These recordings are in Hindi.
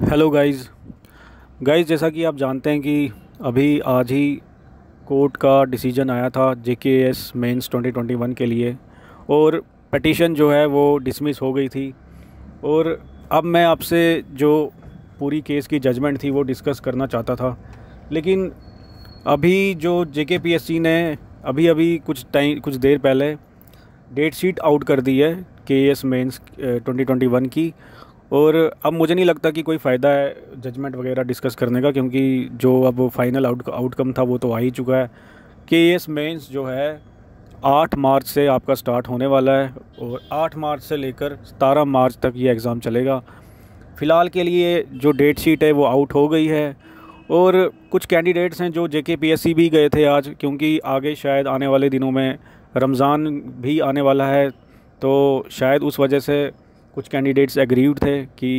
हेलो गाइस गाइस जैसा कि आप जानते हैं कि अभी आज ही कोर्ट का डिसीजन आया था J K S mains twenty twenty one के लिए और पटिशन जो है वो डिसमिस हो गई थी और अब मैं आपसे जो पूरी केस की जजमेंट थी वो डिस्कस करना चाहता था लेकिन अभी जो जे के पी एस सी ने अभी अभी कुछ टाइम कुछ देर पहले डेट शीट आउट कर दी है के एस मेन्स ट्वेंटी की और अब मुझे नहीं लगता कि कोई फ़ायदा है जजमेंट वगैरह डिस्कस करने का क्योंकि जो अब फाइनल आउट आउटकम था वो तो आ ही चुका है के एस मेन्स जो है आठ मार्च से आपका स्टार्ट होने वाला है और आठ मार्च से लेकर सतारह मार्च तक ये एग्ज़ाम चलेगा फ़िलहाल के लिए जो डेट शीट है वो आउट हो गई है और कुछ कैंडिडेट्स हैं जो जे के पी एस सी भी गए थे आज क्योंकि आगे शायद आने वाले दिनों में रमज़ान भी आने वाला है तो शायद उस वजह से कुछ कैंडिडेट्स एग्रीव थे कि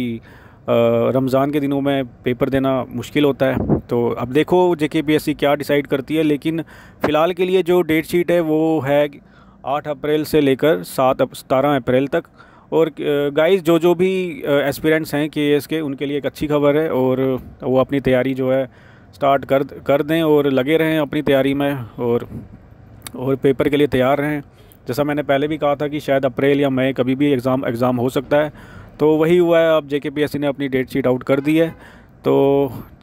रमज़ान के दिनों में पेपर देना मुश्किल होता है तो अब देखो जे के क्या डिसाइड करती है लेकिन फ़िलहाल के लिए जो डेट शीट है वो है आठ अप्रैल से लेकर सात सतारह अप्रैल तक और गाइस जो जो भी एस्पिरेंट्स हैं के के उनके लिए एक अच्छी खबर है और वो अपनी तैयारी जो है स्टार्ट कर कर दें और लगे रहें अपनी तैयारी में और और पेपर के लिए तैयार रहें जैसा मैंने पहले भी कहा था कि शायद अप्रैल या मई कभी भी एग्ज़ाम एग्ज़ाम हो सकता है तो वही हुआ है अब जे ने अपनी डेट शीट आउट कर दी है तो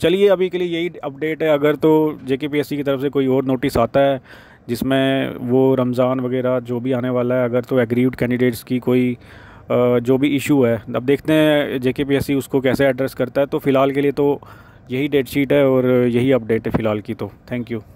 चलिए अभी के लिए यही अपडेट है अगर तो जे की तरफ से कोई और नोटिस आता है जिसमें वो रमज़ान वगैरह जो भी आने वाला है अगर तो एग्रीव कैंडिडेट्स की कोई जो भी इशू है अब देखते हैं जे उसको कैसे एड्रेस करता है तो फ़िलहाल के लिए तो यही डेट शीट है और यही अपडेट है फ़िलहाल की तो थैंक यू